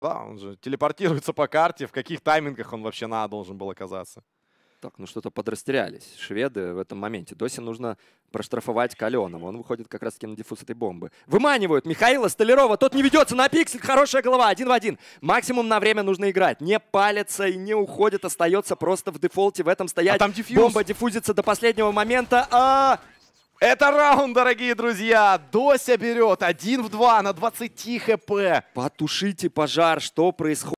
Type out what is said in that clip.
Да, он же телепортируется по карте. В каких таймингах он вообще на а должен был оказаться? Так, ну что-то подрастерялись шведы в этом моменте. Досе нужно проштрафовать Каленова. Он выходит как раз-таки на диффуз этой бомбы. Выманивают Михаила Столярова. Тот не ведется на пиксель. Хорошая голова. Один в один. Максимум на время нужно играть. Не палится и не уходит. Остается просто в дефолте в этом стоять. А там диффьюз. Бомба диффузится до последнего момента. А... -а, -а это раунд, дорогие друзья. Дося берет один в два на 20 хп. Потушите пожар, что происходит?